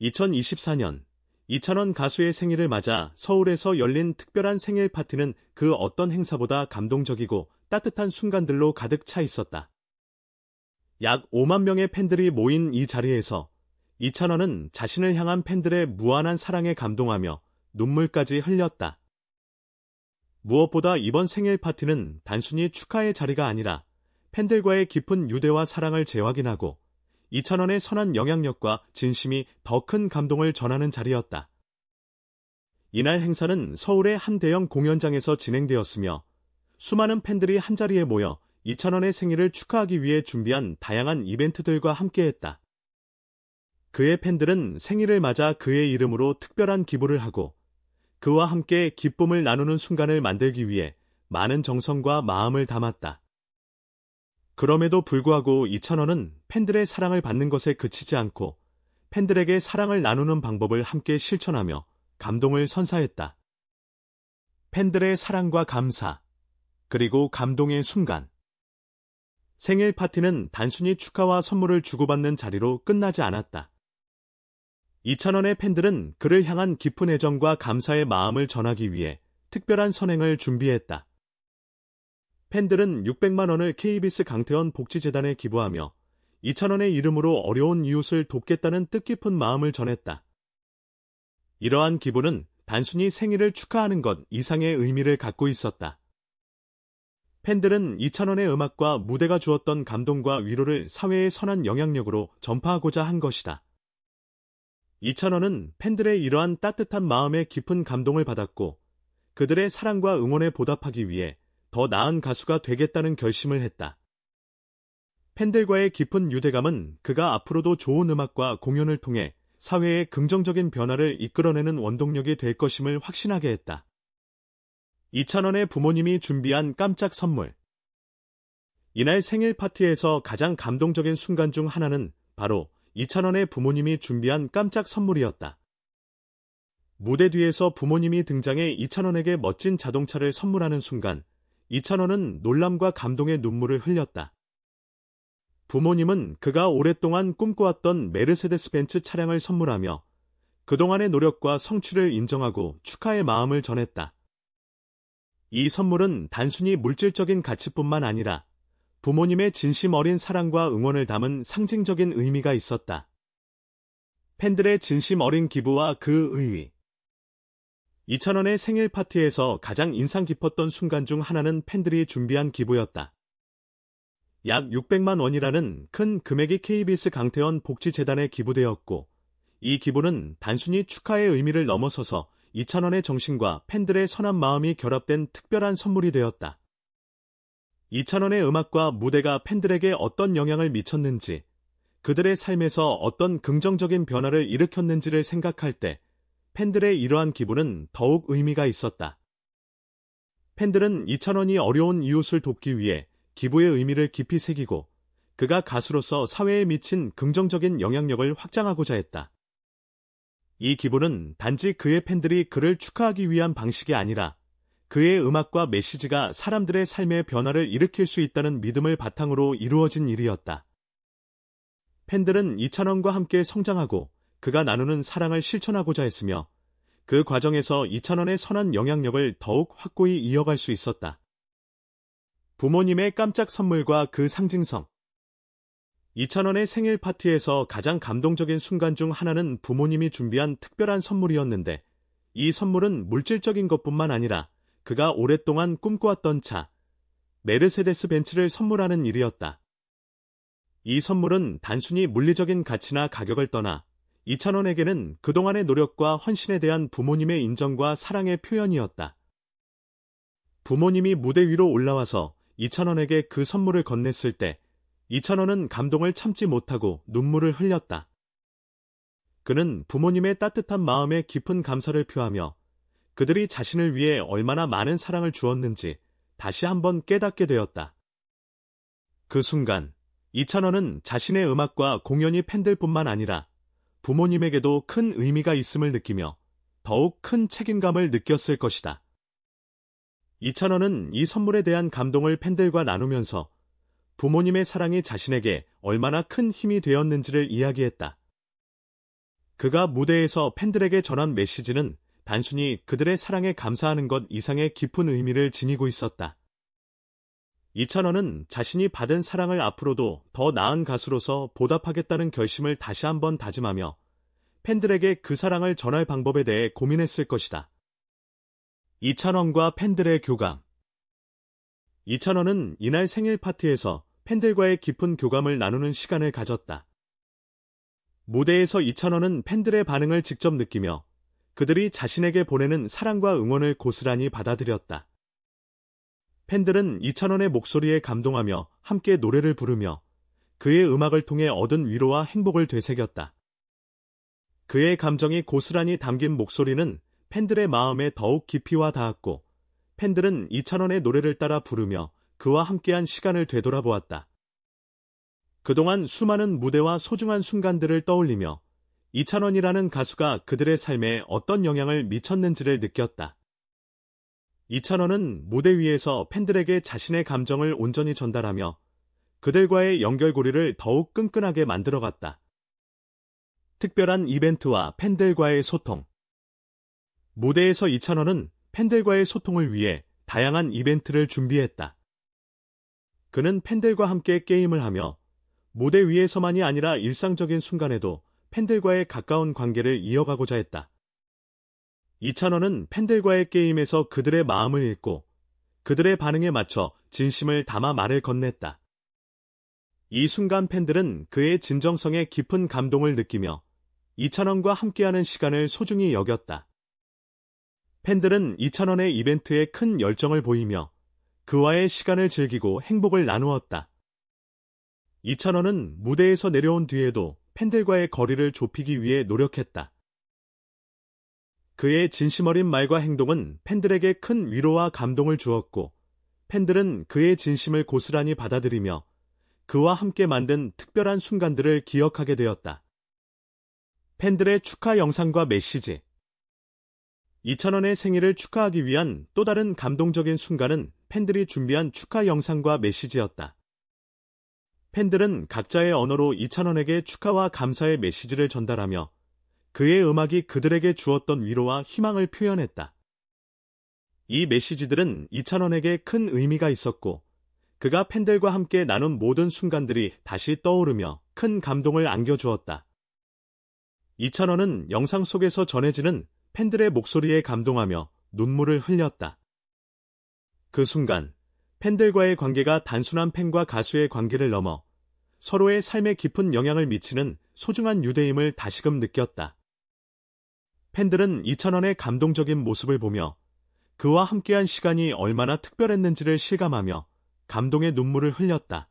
2024년 이찬원 가수의 생일을 맞아 서울에서 열린 특별한 생일 파티는 그 어떤 행사보다 감동적이고 따뜻한 순간들로 가득 차 있었다. 약 5만 명의 팬들이 모인 이 자리에서 이찬원은 자신을 향한 팬들의 무한한 사랑에 감동하며 눈물까지 흘렸다. 무엇보다 이번 생일 파티는 단순히 축하의 자리가 아니라 팬들과의 깊은 유대와 사랑을 재확인하고 이찬원의 선한 영향력과 진심이 더 큰 감동을 전하는 자리였다. 이날 행사는 서울의 한 대형 공연장에서 진행되었으며 수많은 팬들이 한자리에 모여 이찬원의 생일을 축하하기 위해 준비한 다양한 이벤트들과 함께했다. 그의 팬들은 생일을 맞아 그의 이름으로 특별한 기부를 하고 그와 함께 기쁨을 나누는 순간을 만들기 위해 많은 정성과 마음을 담았다. 그럼에도 불구하고 이찬원은 팬들의 사랑을 받는 것에 그치지 않고 팬들에게 사랑을 나누는 방법을 함께 실천하며 감동을 선사했다. 팬들의 사랑과 감사, 그리고 감동의 순간. 생일 파티는 단순히 축하와 선물을 주고받는 자리로 끝나지 않았다. 이찬원의 팬들은 그를 향한 깊은 애정과 감사의 마음을 전하기 위해 특별한 선행을 준비했다. 팬들은 600만 원을 KBS 강태원 복지재단에 기부하며 2천원의 이름으로 어려운 이웃을 돕겠다는 뜻깊은 마음을 전했다. 이러한 기부는 단순히 생일을 축하하는 것 이상의 의미를 갖고 있었다. 팬들은 2천원의 음악과 무대가 주었던 감동과 위로를 사회에 선한 영향력으로 전파하고자 한 것이다. 2천원은 팬들의 이러한 따뜻한 마음에 깊은 감동을 받았고 그들의 사랑과 응원에 보답하기 위해 더 나은 가수가 되겠다는 결심을 했다. 팬들과의 깊은 유대감은 그가 앞으로도 좋은 음악과 공연을 통해 사회의 긍정적인 변화를 이끌어내는 원동력이 될 것임을 확신하게 했다. 이찬원의 부모님이 준비한 깜짝 선물. 이날 생일 파티에서 가장 감동적인 순간 중 하나는 바로 이찬원의 부모님이 준비한 깜짝 선물이었다. 무대 뒤에서 부모님이 등장해 이찬원에게 멋진 자동차를 선물하는 순간 이찬원은 놀람과 감동의 눈물을 흘렸다. 부모님은 그가 오랫동안 꿈꿔왔던 메르세데스 벤츠 차량을 선물하며 그동안의 노력과 성취를 인정하고 축하의 마음을 전했다. 이 선물은 단순히 물질적인 가치뿐만 아니라 부모님의 진심 어린 사랑과 응원을 담은 상징적인 의미가 있었다. 팬들의 진심 어린 기부와 그 의의, 이찬원의 생일 파티에서 가장 인상 깊었던 순간 중 하나는 팬들이 준비한 기부였다. 약 600만 원이라는 큰 금액이 KBS 강태원 복지재단에 기부되었고 이 기부는 단순히 축하의 의미를 넘어서서 이찬원의 정신과 팬들의 선한 마음이 결합된 특별한 선물이 되었다. 이찬원의 음악과 무대가 팬들에게 어떤 영향을 미쳤는지 그들의 삶에서 어떤 긍정적인 변화를 일으켰는지를 생각할 때 팬들의 이러한 기부는 더욱 의미가 있었다. 팬들은 이찬원이 어려운 이웃을 돕기 위해 기부의 의미를 깊이 새기고 그가 가수로서 사회에 미친 긍정적인 영향력을 확장하고자 했다. 이 기부는 단지 그의 팬들이 그를 축하하기 위한 방식이 아니라 그의 음악과 메시지가 사람들의 삶의 변화를 일으킬 수 있다는 믿음을 바탕으로 이루어진 일이었다. 팬들은 이찬원과 함께 성장하고 그가 나누는 사랑을 실천하고자 했으며 그 과정에서 이찬원의 선한 영향력을 더욱 확고히 이어갈 수 있었다. 부모님의 깜짝 선물과 그 상징성 이찬원의 생일 파티에서 가장 감동적인 순간 중 하나는 부모님이 준비한 특별한 선물이었는데 이 선물은 물질적인 것뿐만 아니라 그가 오랫동안 꿈꿔왔던 차 메르세데스 벤츠를 선물하는 일이었다. 이 선물은 단순히 물리적인 가치나 가격을 떠나 이찬원에게는 그동안의 노력과 헌신에 대한 부모님의 인정과 사랑의 표현이었다. 부모님이 무대 위로 올라와서 이찬원에게 그 선물을 건넸을 때 이찬원은 감동을 참지 못하고 눈물을 흘렸다. 그는 부모님의 따뜻한 마음에 깊은 감사를 표하며 그들이 자신을 위해 얼마나 많은 사랑을 주었는지 다시 한번 깨닫게 되었다. 그 순간 이찬원은 자신의 음악과 공연이 팬들뿐만 아니라 부모님에게도 큰 의미가 있음을 느끼며 더욱 큰 책임감을 느꼈을 것이다. 이찬원은 이 선물에 대한 감동을 팬들과 나누면서 부모님의 사랑이 자신에게 얼마나 큰 힘이 되었는지를 이야기했다. 그가 무대에서 팬들에게 전한 메시지는 단순히 그들의 사랑에 감사하는 것 이상의 깊은 의미를 지니고 있었다. 이찬원은 자신이 받은 사랑을 앞으로도 더 나은 가수로서 보답하겠다는 결심을 다시 한번 다짐하며 팬들에게 그 사랑을 전할 방법에 대해 고민했을 것이다. 이찬원과 팬들의 교감 이찬원은 이날 생일 파티에서 팬들과의 깊은 교감을 나누는 시간을 가졌다. 무대에서 이찬원은 팬들의 반응을 직접 느끼며 그들이 자신에게 보내는 사랑과 응원을 고스란히 받아들였다. 팬들은 이찬원의 목소리에 감동하며 함께 노래를 부르며 그의 음악을 통해 얻은 위로와 행복을 되새겼다. 그의 감정이 고스란히 담긴 목소리는 팬들의 마음에 더욱 깊이 와 닿았고 팬들은 이찬원의 노래를 따라 부르며 그와 함께한 시간을 되돌아보았다. 그동안 수많은 무대와 소중한 순간들을 떠올리며 이찬원이라는 가수가 그들의 삶에 어떤 영향을 미쳤는지를 느꼈다. 이찬원은 무대 위에서 팬들에게 자신의 감정을 온전히 전달하며 그들과의 연결고리를 더욱 끈끈하게 만들어갔다. 특별한 이벤트와 팬들과의 소통 무대에서 이찬원은 팬들과의 소통을 위해 다양한 이벤트를 준비했다. 그는 팬들과 함께 게임을 하며 무대 위에서만이 아니라 일상적인 순간에도 팬들과의 가까운 관계를 이어가고자 했다. 이찬원은 팬들과의 게임에서 그들의 마음을 읽고 그들의 반응에 맞춰 진심을 담아 말을 건넸다. 이 순간 팬들은 그의 진정성에 깊은 감동을 느끼며 이찬원과 함께하는 시간을 소중히 여겼다. 팬들은 이찬원의 이벤트에 큰 열정을 보이며 그와의 시간을 즐기고 행복을 나누었다. 이찬원은 무대에서 내려온 뒤에도 팬들과의 거리를 좁히기 위해 노력했다. 그의 진심 어린 말과 행동은 팬들에게 큰 위로와 감동을 주었고 팬들은 그의 진심을 고스란히 받아들이며 그와 함께 만든 특별한 순간들을 기억하게 되었다. 팬들의 축하 영상과 메시지 2,000원의 생일을 축하하기 위한 또 다른 감동적인 순간은 팬들이 준비한 축하 영상과 메시지였다. 팬들은 각자의 언어로 2,000원에게 축하와 감사의 메시지를 전달하며 그의 음악이 그들에게 주었던 위로와 희망을 표현했다. 이 메시지들은 이찬원에게 큰 의미가 있었고 그가 팬들과 함께 나눈 모든 순간들이 다시 떠오르며 큰 감동을 안겨주었다. 이찬원은 영상 속에서 전해지는 팬들의 목소리에 감동하며 눈물을 흘렸다. 그 순간 팬들과의 관계가 단순한 팬과 가수의 관계를 넘어 서로의 삶에 깊은 영향을 미치는 소중한 유대임을 다시금 느꼈다. 팬들은 이찬원의 감동적인 모습을 보며 그와 함께한 시간이 얼마나 특별했는지를 실감하며 감동의 눈물을 흘렸다.